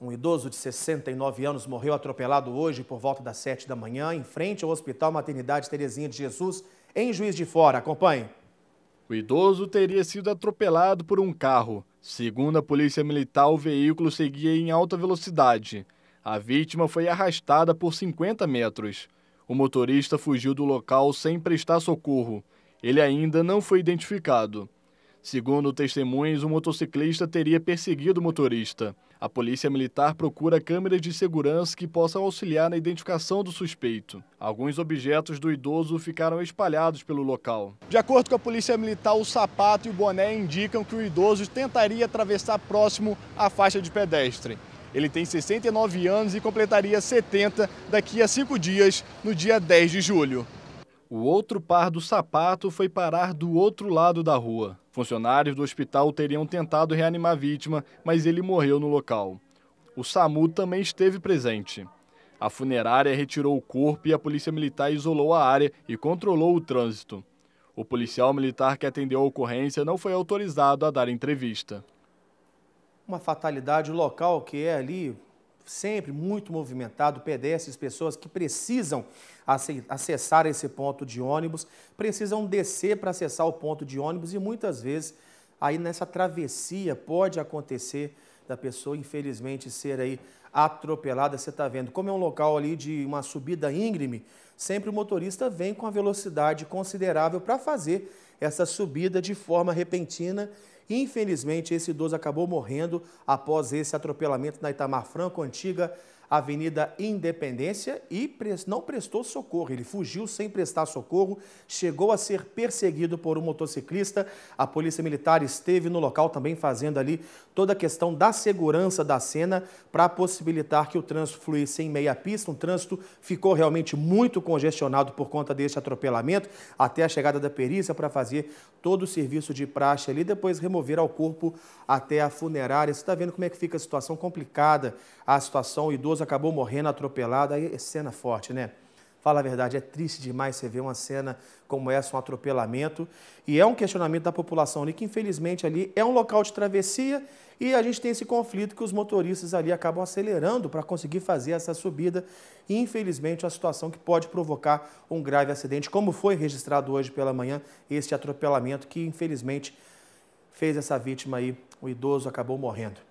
Um idoso de 69 anos morreu atropelado hoje por volta das 7 da manhã em frente ao Hospital Maternidade Terezinha de Jesus, em Juiz de Fora. Acompanhe. O idoso teria sido atropelado por um carro. Segundo a Polícia Militar, o veículo seguia em alta velocidade. A vítima foi arrastada por 50 metros. O motorista fugiu do local sem prestar socorro. Ele ainda não foi identificado. Segundo testemunhas, o motociclista teria perseguido o motorista. A polícia militar procura câmeras de segurança que possam auxiliar na identificação do suspeito. Alguns objetos do idoso ficaram espalhados pelo local. De acordo com a polícia militar, o sapato e o boné indicam que o idoso tentaria atravessar próximo à faixa de pedestre. Ele tem 69 anos e completaria 70 daqui a cinco dias, no dia 10 de julho. O outro par do sapato foi parar do outro lado da rua. Funcionários do hospital teriam tentado reanimar a vítima, mas ele morreu no local. O SAMU também esteve presente. A funerária retirou o corpo e a polícia militar isolou a área e controlou o trânsito. O policial militar que atendeu a ocorrência não foi autorizado a dar entrevista. Uma fatalidade local que é ali sempre muito movimentado, pedestres, pessoas que precisam acessar esse ponto de ônibus, precisam descer para acessar o ponto de ônibus e muitas vezes aí nessa travessia pode acontecer da pessoa infelizmente ser aí atropelada, você está vendo. Como é um local ali de uma subida íngreme, sempre o motorista vem com a velocidade considerável para fazer essa subida de forma repentina Infelizmente, esse idoso acabou morrendo após esse atropelamento na Itamar Franco, antiga Avenida Independência e não prestou socorro. Ele fugiu sem prestar socorro, chegou a ser perseguido por um motociclista. A Polícia Militar esteve no local também fazendo ali toda a questão da segurança da cena para possibilitar que o trânsito fluísse em meia pista. Um trânsito ficou realmente muito congestionado por conta deste atropelamento, até a chegada da perícia para fazer todo o serviço de praxe ali, depois remover ao corpo até a funerária. Você está vendo como é que fica a situação complicada, a situação idoso acabou morrendo atropelado. Aí, é cena forte, né? Fala a verdade, é triste demais você ver uma cena como essa, um atropelamento. E é um questionamento da população ali, que infelizmente ali é um local de travessia e a gente tem esse conflito que os motoristas ali acabam acelerando para conseguir fazer essa subida. E infelizmente é uma situação que pode provocar um grave acidente, como foi registrado hoje pela manhã, este atropelamento que infelizmente fez essa vítima aí, o idoso acabou morrendo.